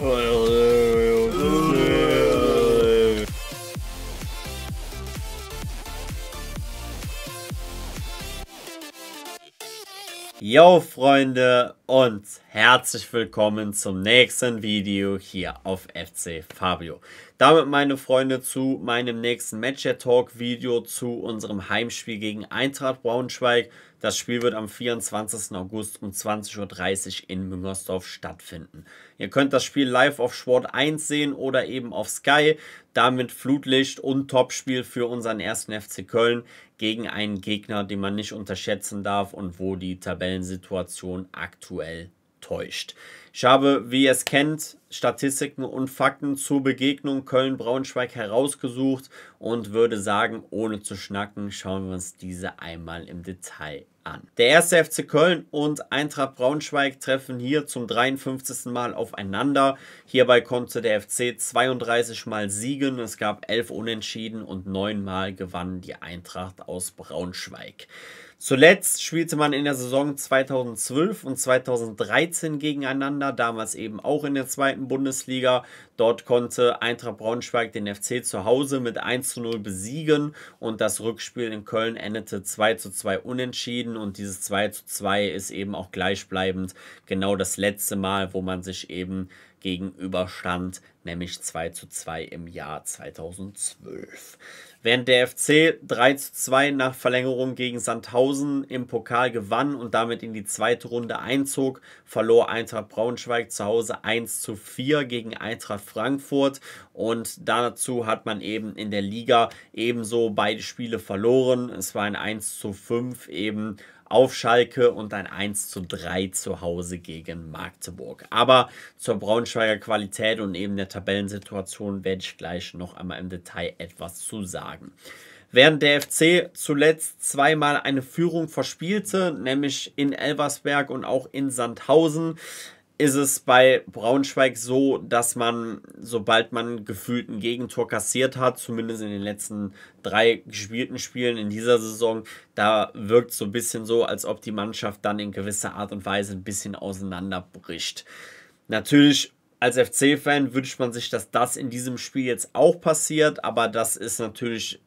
Well, Yo Freunde und herzlich willkommen zum nächsten Video hier auf FC Fabio. Damit meine Freunde zu meinem nächsten Match Talk Video zu unserem Heimspiel gegen Eintracht Braunschweig. Das Spiel wird am 24. August um 20.30 Uhr in Müngersdorf stattfinden. Ihr könnt das Spiel live auf Sport 1 sehen oder eben auf Sky. Damit Flutlicht und Topspiel für unseren ersten FC Köln gegen einen Gegner, den man nicht unterschätzen darf und wo die Tabellensituation aktuell täuscht. Ich habe, wie ihr es kennt, Statistiken und Fakten zur Begegnung Köln-Braunschweig herausgesucht und würde sagen, ohne zu schnacken, schauen wir uns diese einmal im Detail an. Der erste FC Köln und Eintracht Braunschweig treffen hier zum 53. Mal aufeinander. Hierbei konnte der FC 32 Mal siegen, es gab 11 Unentschieden und 9 Mal gewann die Eintracht aus Braunschweig. Zuletzt spielte man in der Saison 2012 und 2013 gegeneinander Gegner, damals eben auch in der zweiten Bundesliga. Dort konnte Eintracht Braunschweig den FC zu Hause mit 1 zu 0 besiegen und das Rückspiel in Köln endete 2 zu 2 unentschieden und dieses 2 zu 2 ist eben auch gleichbleibend genau das letzte Mal, wo man sich eben gegenüberstand, nämlich 2 zu 2 im Jahr 2012. Während der FC 3 zu 2 nach Verlängerung gegen Sandhausen im Pokal gewann und damit in die zweite Runde einzog, verlor Eintracht Braunschweig zu Hause 1 zu 4 gegen Eintracht Frankfurt und dazu hat man eben in der Liga ebenso beide Spiele verloren. Es war ein 1 zu 5 eben auf Schalke und ein 1 zu 3 zu Hause gegen Magdeburg. Aber zur Braunschweiger Qualität und eben der Tabellensituation werde ich gleich noch einmal im Detail etwas zu sagen. Während der FC zuletzt zweimal eine Führung verspielte, nämlich in Elversberg und auch in Sandhausen, ist es bei Braunschweig so, dass man, sobald man gefühlt ein Gegentor kassiert hat, zumindest in den letzten drei gespielten Spielen in dieser Saison, da wirkt so ein bisschen so, als ob die Mannschaft dann in gewisser Art und Weise ein bisschen auseinanderbricht. Natürlich als FC-Fan wünscht man sich, dass das in diesem Spiel jetzt auch passiert, aber das ist natürlich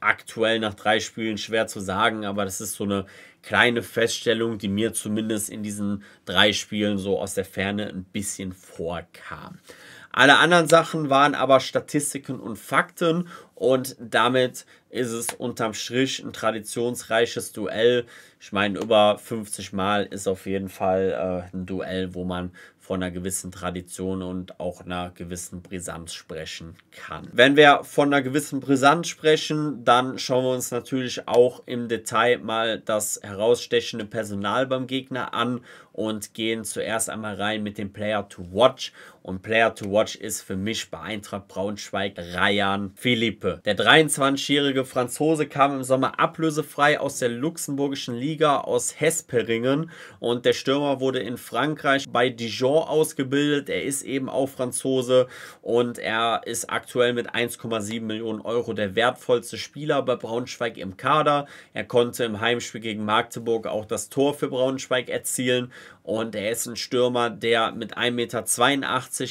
aktuell nach drei Spielen schwer zu sagen, aber das ist so eine kleine Feststellung, die mir zumindest in diesen drei Spielen so aus der Ferne ein bisschen vorkam. Alle anderen Sachen waren aber Statistiken und Fakten und damit ist es unterm Strich ein traditionsreiches Duell ich meine, über 50 Mal ist auf jeden Fall äh, ein Duell, wo man von einer gewissen Tradition und auch einer gewissen Brisanz sprechen kann. Wenn wir von einer gewissen Brisanz sprechen, dann schauen wir uns natürlich auch im Detail mal das herausstechende Personal beim Gegner an und gehen zuerst einmal rein mit dem Player to Watch. Und Player to Watch ist für mich bei Eintracht Braunschweig Ryan Philippe. Der 23-jährige Franzose kam im Sommer ablösefrei aus der luxemburgischen Liga Liga aus Hesperingen und der Stürmer wurde in Frankreich bei Dijon ausgebildet. Er ist eben auch Franzose und er ist aktuell mit 1,7 Millionen Euro der wertvollste Spieler bei Braunschweig im Kader. Er konnte im Heimspiel gegen Magdeburg auch das Tor für Braunschweig erzielen und er ist ein Stürmer, der mit 1,82 Meter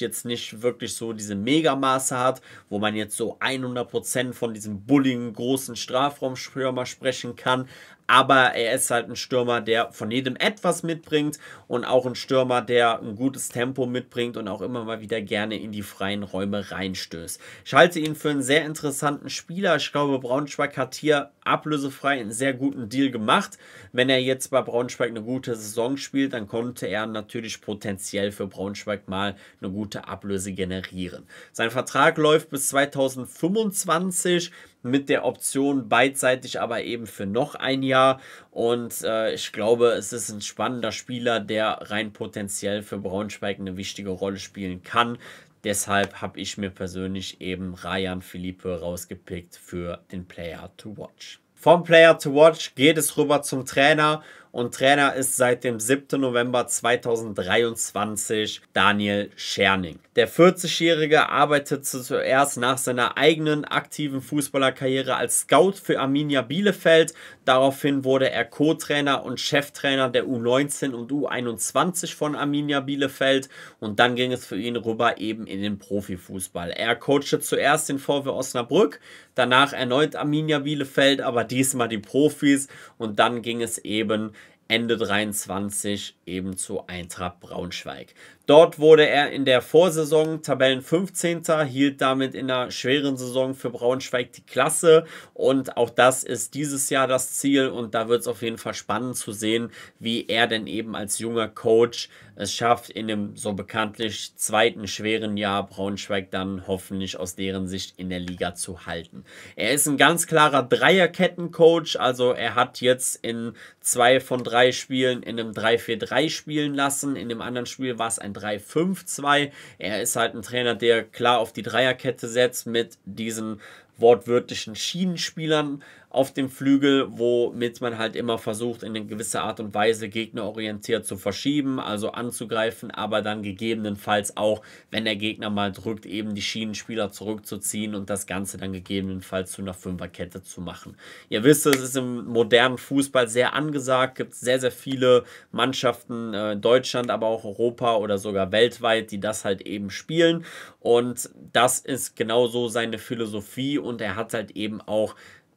jetzt nicht wirklich so diese Megamaße hat, wo man jetzt so 100% von diesem bulligen großen Strafraumstürmer sprechen kann aber er ist halt ein Stürmer, der von jedem etwas mitbringt und auch ein Stürmer, der ein gutes Tempo mitbringt und auch immer mal wieder gerne in die freien Räume reinstößt. Ich halte ihn für einen sehr interessanten Spieler. Ich glaube, Braunschweig hat hier ablösefrei einen sehr guten Deal gemacht. Wenn er jetzt bei Braunschweig eine gute Saison spielt, dann konnte er natürlich potenziell für Braunschweig mal eine gute Ablöse generieren. Sein Vertrag läuft bis 2025 mit der Option beidseitig aber eben für noch ein Jahr. Und äh, ich glaube, es ist ein spannender Spieler, der rein potenziell für Braunschweig eine wichtige Rolle spielen kann. Deshalb habe ich mir persönlich eben Ryan Philippe rausgepickt für den Player to Watch. Vom Player to Watch geht es rüber zum Trainer und Trainer ist seit dem 7. November 2023 Daniel Scherning. Der 40-Jährige arbeitete zuerst nach seiner eigenen aktiven Fußballerkarriere als Scout für Arminia Bielefeld. Daraufhin wurde er Co-Trainer und Cheftrainer der U19 und U21 von Arminia Bielefeld und dann ging es für ihn rüber eben in den Profifußball. Er coachte zuerst den VW Osnabrück, danach erneut Arminia Bielefeld, aber diesmal die Profis und dann ging es eben Ende 23 eben zu Eintracht Braunschweig. Dort wurde er in der Vorsaison Tabellen 15. hielt damit in einer schweren Saison für Braunschweig die Klasse und auch das ist dieses Jahr das Ziel und da wird es auf jeden Fall spannend zu sehen, wie er denn eben als junger Coach es schafft, in dem so bekanntlich zweiten schweren Jahr Braunschweig dann hoffentlich aus deren Sicht in der Liga zu halten. Er ist ein ganz klarer Dreierkettencoach, also er hat jetzt in zwei von drei Spielen in einem 3-4-3 spielen lassen, in dem anderen Spiel war es ein 3-5-2. Er ist halt ein Trainer, der klar auf die Dreierkette setzt mit diesen wortwörtlichen Schienenspielern auf dem Flügel, womit man halt immer versucht, in eine gewisse Art und Weise gegnerorientiert zu verschieben, also anzugreifen, aber dann gegebenenfalls auch, wenn der Gegner mal drückt, eben die Schienenspieler zurückzuziehen und das Ganze dann gegebenenfalls zu einer Fünferkette zu machen. Ihr wisst, es ist im modernen Fußball sehr angesagt, gibt es sehr, sehr viele Mannschaften, äh, in Deutschland, aber auch Europa oder sogar weltweit, die das halt eben spielen und das ist genau so seine Philosophie und er hat halt eben auch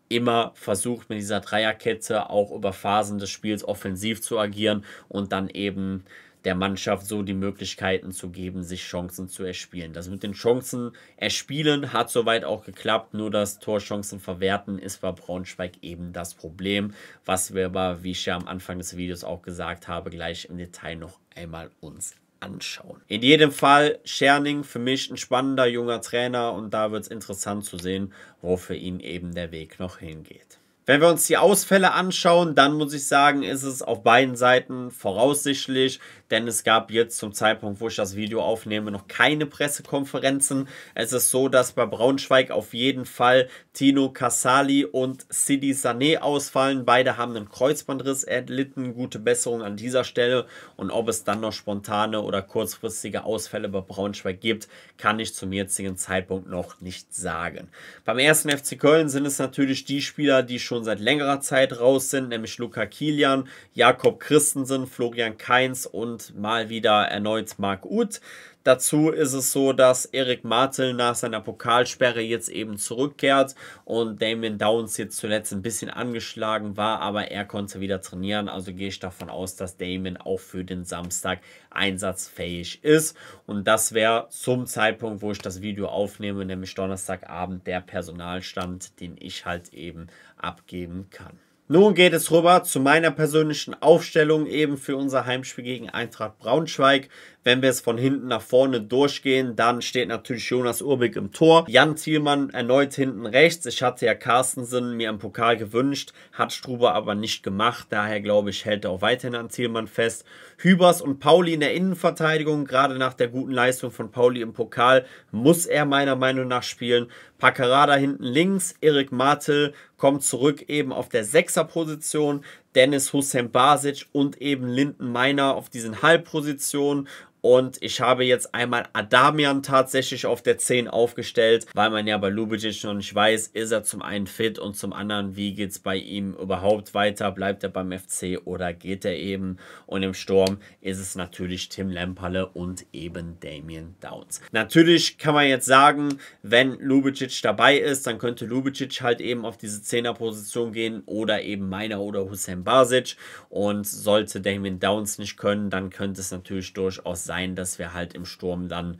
immer versucht, mit dieser Dreierkette auch über Phasen des Spiels offensiv zu agieren und dann eben der Mannschaft so die Möglichkeiten zu geben, sich Chancen zu erspielen. Das mit den Chancen erspielen hat soweit auch geklappt, nur das Torchancen verwerten ist bei Braunschweig eben das Problem, was wir aber, wie ich ja am Anfang des Videos auch gesagt habe, gleich im Detail noch einmal uns anschauen. In jedem Fall, Scherning für mich ein spannender junger Trainer und da wird es interessant zu sehen, wo für ihn eben der Weg noch hingeht. Wenn wir uns die Ausfälle anschauen, dann muss ich sagen, ist es auf beiden Seiten voraussichtlich denn es gab jetzt zum Zeitpunkt, wo ich das Video aufnehme, noch keine Pressekonferenzen. Es ist so, dass bei Braunschweig auf jeden Fall Tino Casali und Sidi Sané ausfallen. Beide haben einen Kreuzbandriss erlitten. Gute Besserung an dieser Stelle. Und ob es dann noch spontane oder kurzfristige Ausfälle bei Braunschweig gibt, kann ich zum jetzigen Zeitpunkt noch nicht sagen. Beim ersten FC Köln sind es natürlich die Spieler, die schon seit längerer Zeit raus sind, nämlich Luca Kilian, Jakob Christensen, Florian Kainz und und mal wieder erneut Marc Uth. Dazu ist es so, dass Erik Martel nach seiner Pokalsperre jetzt eben zurückkehrt und Damien Downs jetzt zuletzt ein bisschen angeschlagen war, aber er konnte wieder trainieren. Also gehe ich davon aus, dass Damien auch für den Samstag einsatzfähig ist. Und das wäre zum Zeitpunkt, wo ich das Video aufnehme, nämlich Donnerstagabend, der Personalstand, den ich halt eben abgeben kann. Nun geht es rüber zu meiner persönlichen Aufstellung eben für unser Heimspiel gegen Eintracht Braunschweig. Wenn wir es von hinten nach vorne durchgehen, dann steht natürlich Jonas Urbig im Tor. Jan Thielmann erneut hinten rechts. Ich hatte ja Carstensen mir im Pokal gewünscht, hat Struber aber nicht gemacht. Daher glaube ich, hält er auch weiterhin an Thielmann fest. Hübers und Pauli in der Innenverteidigung, gerade nach der guten Leistung von Pauli im Pokal, muss er meiner Meinung nach spielen. Paccarada hinten links, Erik Martel kommt zurück eben auf der Sechserposition. Dennis Hussein Basic und eben Linden Meiner auf diesen Halbpositionen und ich habe jetzt einmal Adamian tatsächlich auf der 10 aufgestellt, weil man ja bei Lubicic noch nicht weiß, ist er zum einen fit und zum anderen, wie geht es bei ihm überhaupt weiter? Bleibt er beim FC oder geht er eben? Und im Sturm ist es natürlich Tim Lamperle und eben Damien Downs. Natürlich kann man jetzt sagen, wenn Lubicic dabei ist, dann könnte Lubicic halt eben auf diese 10er Position gehen oder eben meiner oder Hussein Basic. Und sollte Damien Downs nicht können, dann könnte es natürlich durchaus sein, dass wir halt im Sturm dann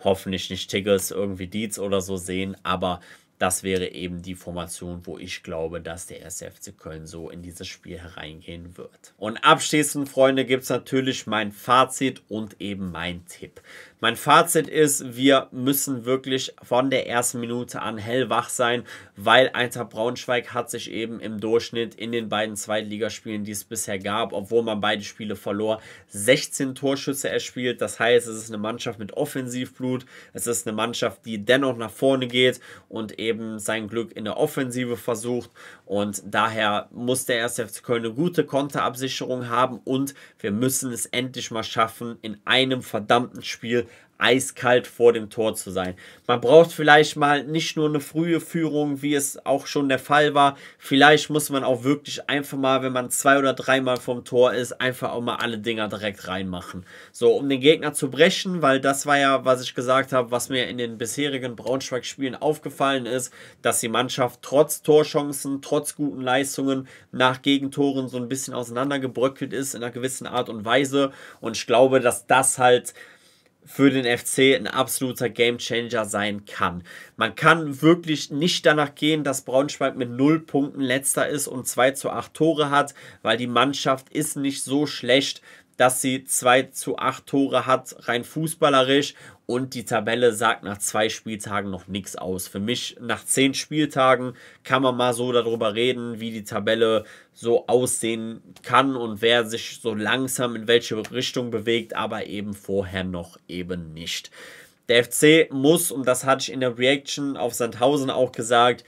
hoffentlich nicht Tigges, irgendwie Dietz oder so sehen, aber das wäre eben die Formation, wo ich glaube, dass der SFC Köln so in dieses Spiel hereingehen wird. Und abschließend, Freunde, gibt es natürlich mein Fazit und eben mein Tipp. Mein Fazit ist, wir müssen wirklich von der ersten Minute an hellwach sein, weil Eintracht Braunschweig hat sich eben im Durchschnitt in den beiden Zweitligaspielen, die es bisher gab, obwohl man beide Spiele verlor, 16 Torschüsse erspielt. Das heißt, es ist eine Mannschaft mit Offensivblut, es ist eine Mannschaft, die dennoch nach vorne geht und eben eben sein Glück in der Offensive versucht und daher muss der 1. FC Köln eine gute Konterabsicherung haben und wir müssen es endlich mal schaffen, in einem verdammten Spiel eiskalt vor dem Tor zu sein. Man braucht vielleicht mal nicht nur eine frühe Führung, wie es auch schon der Fall war. Vielleicht muss man auch wirklich einfach mal, wenn man zwei oder dreimal vom Tor ist, einfach auch mal alle Dinger direkt reinmachen. So, um den Gegner zu brechen, weil das war ja, was ich gesagt habe, was mir in den bisherigen Braunschweig-Spielen aufgefallen ist, dass die Mannschaft trotz Torchancen, trotz guten Leistungen nach Gegentoren so ein bisschen auseinandergebröckelt ist in einer gewissen Art und Weise. Und ich glaube, dass das halt für den FC ein absoluter Gamechanger sein kann. Man kann wirklich nicht danach gehen, dass Braunschweig mit 0 Punkten letzter ist und 2 zu 8 Tore hat, weil die Mannschaft ist nicht so schlecht, dass sie 2 zu 8 Tore hat, rein fußballerisch und die Tabelle sagt nach zwei Spieltagen noch nichts aus. Für mich nach zehn Spieltagen kann man mal so darüber reden, wie die Tabelle so aussehen kann und wer sich so langsam in welche Richtung bewegt, aber eben vorher noch eben nicht. Der FC muss, und das hatte ich in der Reaction auf Sandhausen auch gesagt,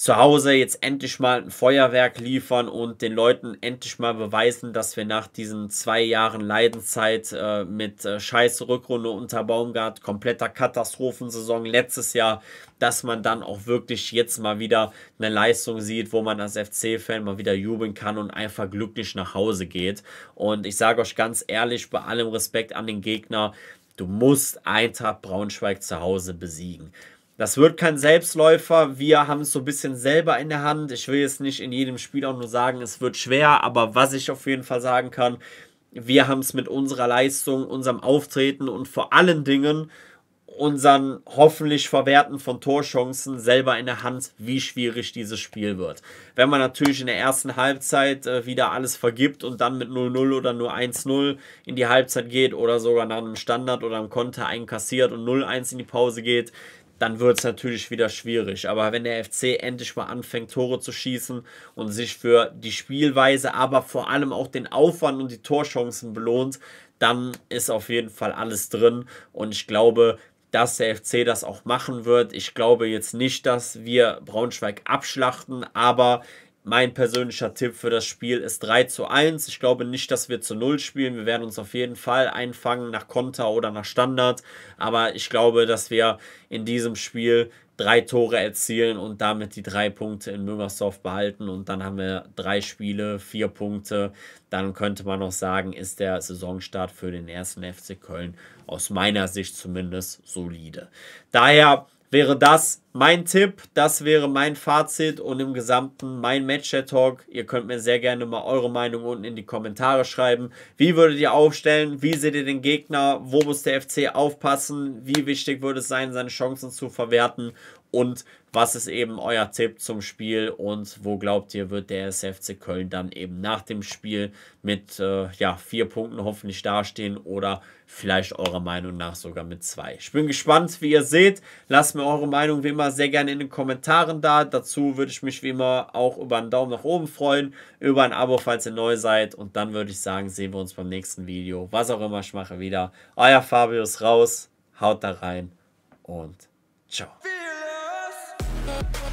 zu Hause jetzt endlich mal ein Feuerwerk liefern und den Leuten endlich mal beweisen, dass wir nach diesen zwei Jahren Leidenszeit äh, mit äh, scheiß Rückrunde unter Baumgart, kompletter Katastrophensaison letztes Jahr, dass man dann auch wirklich jetzt mal wieder eine Leistung sieht, wo man als FC-Fan mal wieder jubeln kann und einfach glücklich nach Hause geht. Und ich sage euch ganz ehrlich, bei allem Respekt an den Gegner, du musst Eintracht Braunschweig zu Hause besiegen. Das wird kein Selbstläufer. Wir haben es so ein bisschen selber in der Hand. Ich will jetzt nicht in jedem Spiel auch nur sagen, es wird schwer, aber was ich auf jeden Fall sagen kann, wir haben es mit unserer Leistung, unserem Auftreten und vor allen Dingen unseren hoffentlich Verwerten von Torchancen selber in der Hand, wie schwierig dieses Spiel wird. Wenn man natürlich in der ersten Halbzeit äh, wieder alles vergibt und dann mit 0-0 oder nur 1-0 in die Halbzeit geht oder sogar nach einem Standard oder einem Konter einkassiert und 0-1 in die Pause geht, dann wird es natürlich wieder schwierig. Aber wenn der FC endlich mal anfängt, Tore zu schießen und sich für die Spielweise, aber vor allem auch den Aufwand und die Torchancen belohnt, dann ist auf jeden Fall alles drin. Und ich glaube, dass der FC das auch machen wird. Ich glaube jetzt nicht, dass wir Braunschweig abschlachten, aber mein persönlicher Tipp für das Spiel ist 3 zu 1. Ich glaube nicht, dass wir zu 0 spielen. Wir werden uns auf jeden Fall einfangen nach Konter oder nach Standard. Aber ich glaube, dass wir in diesem Spiel drei Tore erzielen und damit die drei Punkte in Mümmersdorf behalten. Und dann haben wir drei Spiele, vier Punkte. Dann könnte man noch sagen, ist der Saisonstart für den ersten FC Köln aus meiner Sicht zumindest solide. Daher wäre das mein Tipp, das wäre mein Fazit und im Gesamten mein Matchday-Talk. Ihr könnt mir sehr gerne mal eure Meinung unten in die Kommentare schreiben. Wie würdet ihr aufstellen? Wie seht ihr den Gegner? Wo muss der FC aufpassen? Wie wichtig würde es sein, seine Chancen zu verwerten? Und was ist eben euer Tipp zum Spiel und wo glaubt ihr, wird der SFC Köln dann eben nach dem Spiel mit äh, ja, vier Punkten hoffentlich dastehen oder vielleicht eurer Meinung nach sogar mit zwei? Ich bin gespannt, wie ihr seht. Lasst mir eure Meinung wie immer sehr gerne in den Kommentaren da. Dazu würde ich mich wie immer auch über einen Daumen nach oben freuen, über ein Abo, falls ihr neu seid. Und dann würde ich sagen, sehen wir uns beim nächsten Video. Was auch immer ich mache wieder. Euer Fabius raus, haut da rein und ciao. Bye.